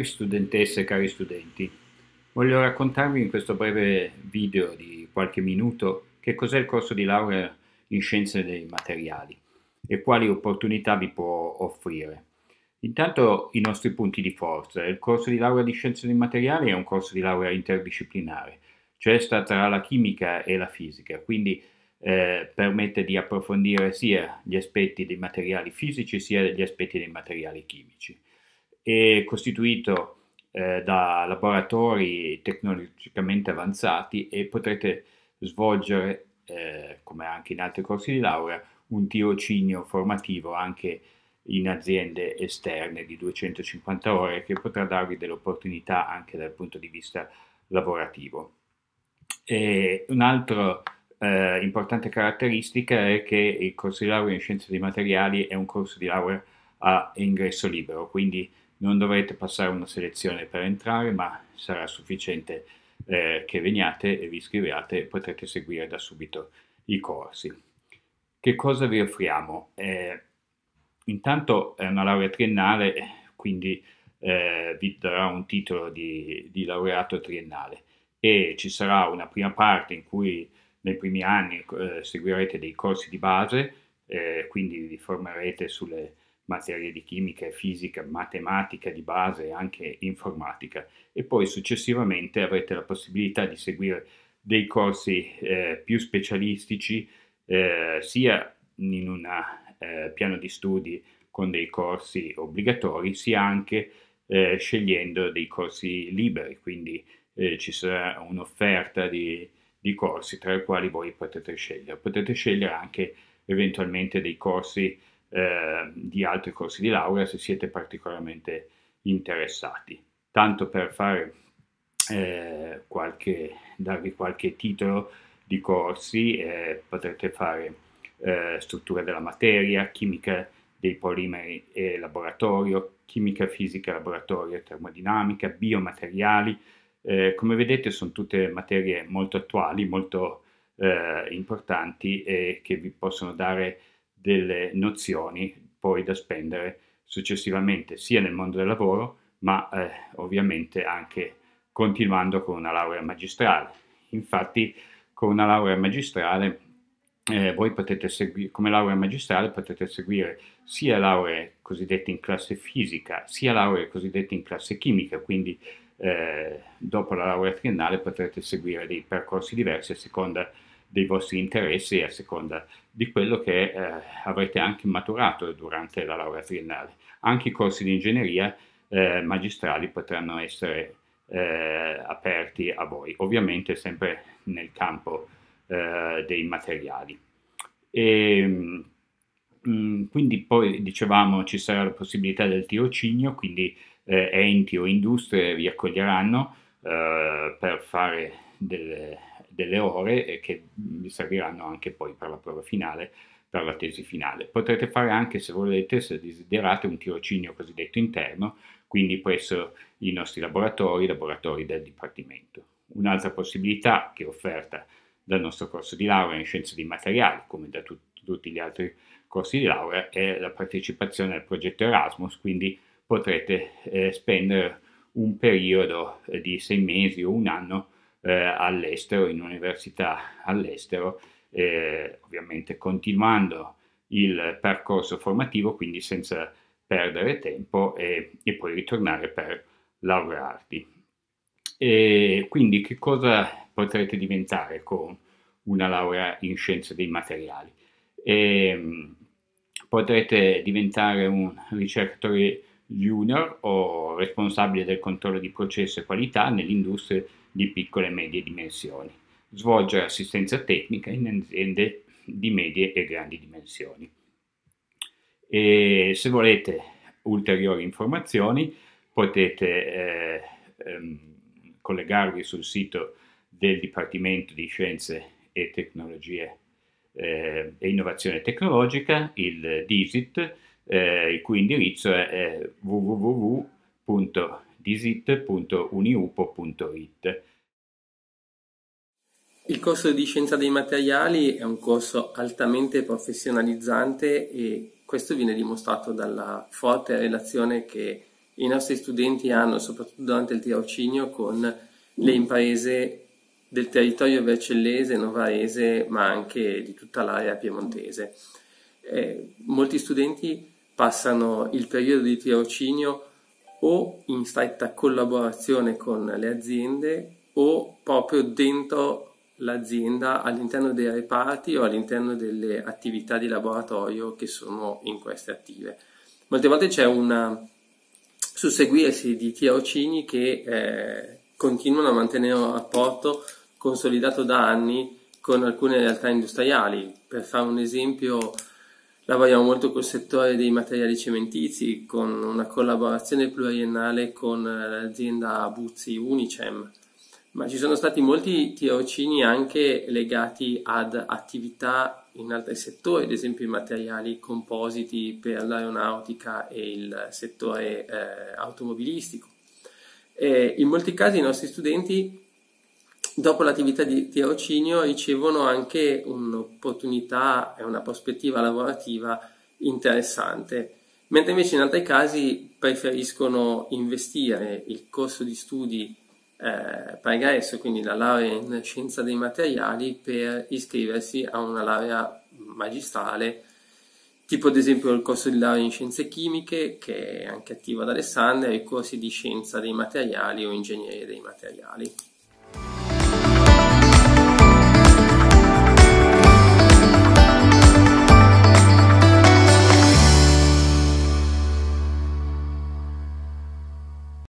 Cari studentesse e cari studenti, voglio raccontarvi in questo breve video di qualche minuto che cos'è il corso di laurea in scienze dei materiali e quali opportunità vi può offrire. Intanto i nostri punti di forza. Il corso di laurea di scienze dei materiali è un corso di laurea interdisciplinare, cioè sta tra la chimica e la fisica, quindi eh, permette di approfondire sia gli aspetti dei materiali fisici sia gli aspetti dei materiali chimici è costituito eh, da laboratori tecnologicamente avanzati e potrete svolgere, eh, come anche in altri corsi di laurea, un tirocinio formativo anche in aziende esterne di 250 ore che potrà darvi delle opportunità anche dal punto di vista lavorativo. E un'altra eh, importante caratteristica è che il corso di laurea in scienze dei materiali è un corso di laurea a ingresso libero, quindi non dovrete passare una selezione per entrare, ma sarà sufficiente eh, che veniate e vi iscriviate e potrete seguire da subito i corsi. Che cosa vi offriamo? Eh, intanto è una laurea triennale, quindi eh, vi darà un titolo di, di, laureato triennale e ci sarà una prima parte in cui nei primi anni eh, seguirete dei corsi di base, eh, quindi vi formerete sulle materie di chimica, e fisica, matematica di base e anche informatica e poi successivamente avrete la possibilità di seguire dei corsi eh, più specialistici eh, sia in un eh, piano di studi con dei corsi obbligatori sia anche eh, scegliendo dei corsi liberi, quindi eh, ci sarà un'offerta di, di corsi tra i quali voi potete scegliere. Potete scegliere anche eventualmente dei corsi eh, di altri corsi di laurea se siete particolarmente interessati. Tanto per fare, eh, qualche, darvi qualche titolo di corsi, eh, potrete fare eh, struttura della materia, chimica dei polimeri e laboratorio, chimica fisica laboratorio, e termodinamica, biomateriali. Eh, come vedete sono tutte materie molto attuali, molto eh, importanti e che vi possono dare delle nozioni poi da spendere successivamente sia nel mondo del lavoro ma eh, ovviamente anche continuando con una laurea magistrale. Infatti con una laurea magistrale eh, voi potete seguire, come laurea magistrale potete seguire sia lauree cosiddette in classe fisica sia lauree cosiddette in classe chimica, quindi eh, dopo la laurea triennale potrete seguire dei percorsi diversi a seconda di dei vostri interessi a seconda di quello che eh, avrete anche maturato durante la laurea triennale. Anche i corsi di ingegneria eh, magistrali potranno essere eh, aperti a voi, ovviamente sempre nel campo eh, dei materiali. E, ehm, mh, mm, quindi poi dicevamo ci sarà la possibilità del tirocinio, quindi eh, enti o industrie vi accoglieranno eh, per fare delle delle ore che vi serviranno anche poi per la prova finale, per la tesi finale. Potrete fare anche, se volete, se desiderate, un tirocinio cosiddetto interno, quindi presso i nostri laboratori, i laboratori del Dipartimento. Un'altra possibilità che è offerta dal nostro corso di laurea in scienze dei materiali, come da tut tutti gli altri corsi di laurea, è la partecipazione al progetto Erasmus, quindi potrete eh, spendere un periodo eh, di sei mesi o un anno eh, all'estero, in università all'estero, eh, ovviamente continuando il percorso formativo, quindi senza perdere tempo e, e poi ritornare per laurearti. E quindi che cosa potrete diventare con una laurea in scienze dei materiali? E, ehm, potrete diventare un ricercatore junior o responsabile del controllo di processo e qualità nell'industria di piccole e medie dimensioni, svolgere assistenza tecnica in aziende di medie e grandi dimensioni. E se volete ulteriori informazioni potete eh, ehm, collegarvi sul sito del Dipartimento di Scienze e Tecnologie eh, e Innovazione Tecnologica, il DISIT, eh, il cui indirizzo è www.disit.com visit.uniupo.it. Il corso di Scienza dei Materiali è un corso altamente professionalizzante e questo viene dimostrato dalla forte relazione che i nostri studenti hanno, soprattutto durante il tirocinio, con le imprese del territorio vercellese, novarese, ma anche di tutta l'area piemontese. Eh, molti studenti passano il periodo di tirocinio o in stretta collaborazione con le aziende o proprio dentro l'azienda all'interno dei reparti o all'interno delle attività di laboratorio che sono in queste attive. Molte volte c'è un susseguirsi di tirocini che eh, continuano a mantenere un rapporto consolidato da anni con alcune realtà industriali. Per fare un esempio, Lavoriamo molto col settore dei materiali cementizi con una collaborazione pluriennale con eh, l'azienda Buzzi Unicem, ma ci sono stati molti tirocini anche legati ad attività in altri settori, ad esempio i materiali compositi per l'aeronautica e il settore eh, automobilistico. E in molti casi i nostri studenti dopo l'attività di tirocinio ricevono anche un'opportunità e una prospettiva lavorativa interessante, mentre invece in altri casi preferiscono investire il corso di studi eh, pregresso, quindi la laurea in scienza dei materiali, per iscriversi a una laurea magistrale, tipo ad esempio il corso di laurea in scienze chimiche, che è anche attivo ad Alessandria, e i corsi di scienza dei materiali o ingegneria dei materiali.